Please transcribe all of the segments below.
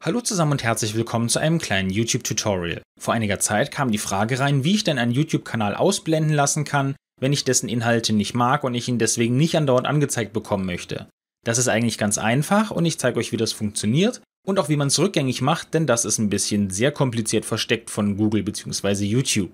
Hallo zusammen und herzlich willkommen zu einem kleinen YouTube-Tutorial. Vor einiger Zeit kam die Frage rein, wie ich denn einen YouTube-Kanal ausblenden lassen kann, wenn ich dessen Inhalte nicht mag und ich ihn deswegen nicht andauernd angezeigt bekommen möchte. Das ist eigentlich ganz einfach und ich zeige euch, wie das funktioniert und auch wie man es rückgängig macht, denn das ist ein bisschen sehr kompliziert versteckt von Google bzw. YouTube.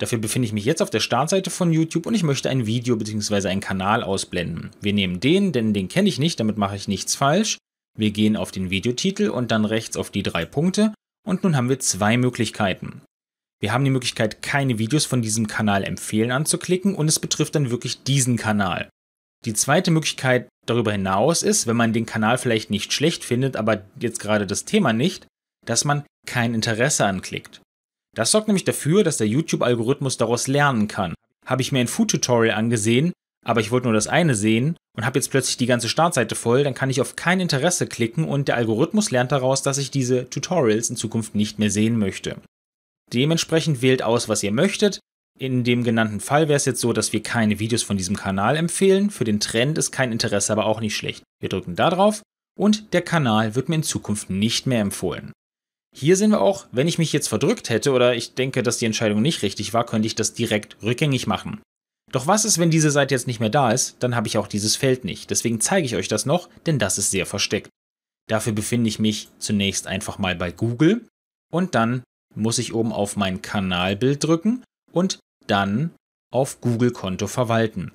Dafür befinde ich mich jetzt auf der Startseite von YouTube und ich möchte ein Video bzw. einen Kanal ausblenden. Wir nehmen den, denn den kenne ich nicht, damit mache ich nichts falsch. Wir gehen auf den Videotitel und dann rechts auf die drei Punkte und nun haben wir zwei Möglichkeiten. Wir haben die Möglichkeit, keine Videos von diesem Kanal empfehlen anzuklicken und es betrifft dann wirklich diesen Kanal. Die zweite Möglichkeit darüber hinaus ist, wenn man den Kanal vielleicht nicht schlecht findet, aber jetzt gerade das Thema nicht, dass man kein Interesse anklickt. Das sorgt nämlich dafür, dass der YouTube-Algorithmus daraus lernen kann. Habe ich mir ein Food-Tutorial angesehen, aber ich wollte nur das eine sehen und habe jetzt plötzlich die ganze Startseite voll, dann kann ich auf kein Interesse klicken und der Algorithmus lernt daraus, dass ich diese Tutorials in Zukunft nicht mehr sehen möchte. Dementsprechend wählt aus, was ihr möchtet. In dem genannten Fall wäre es jetzt so, dass wir keine Videos von diesem Kanal empfehlen. Für den Trend ist kein Interesse aber auch nicht schlecht. Wir drücken da drauf und der Kanal wird mir in Zukunft nicht mehr empfohlen. Hier sehen wir auch, wenn ich mich jetzt verdrückt hätte oder ich denke, dass die Entscheidung nicht richtig war, könnte ich das direkt rückgängig machen. Doch was ist, wenn diese Seite jetzt nicht mehr da ist, dann habe ich auch dieses Feld nicht. Deswegen zeige ich euch das noch, denn das ist sehr versteckt. Dafür befinde ich mich zunächst einfach mal bei Google und dann muss ich oben auf mein Kanalbild drücken und dann auf Google-Konto verwalten.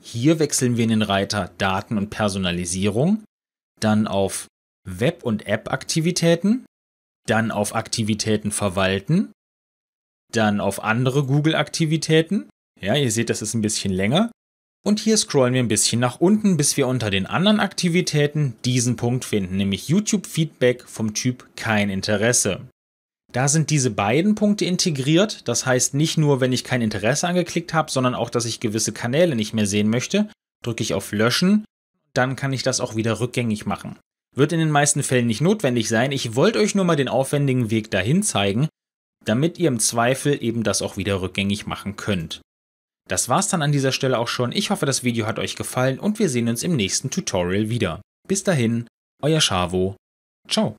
Hier wechseln wir in den Reiter Daten und Personalisierung, dann auf Web- und App-Aktivitäten, dann auf Aktivitäten verwalten, dann auf andere Google-Aktivitäten ja, ihr seht, das ist ein bisschen länger. Und hier scrollen wir ein bisschen nach unten, bis wir unter den anderen Aktivitäten diesen Punkt finden, nämlich YouTube-Feedback vom Typ kein Interesse. Da sind diese beiden Punkte integriert, das heißt nicht nur, wenn ich kein Interesse angeklickt habe, sondern auch, dass ich gewisse Kanäle nicht mehr sehen möchte, drücke ich auf Löschen, dann kann ich das auch wieder rückgängig machen. Wird in den meisten Fällen nicht notwendig sein, ich wollte euch nur mal den aufwendigen Weg dahin zeigen, damit ihr im Zweifel eben das auch wieder rückgängig machen könnt. Das war's dann an dieser Stelle auch schon. Ich hoffe, das Video hat euch gefallen und wir sehen uns im nächsten Tutorial wieder. Bis dahin, euer Chavo. Ciao.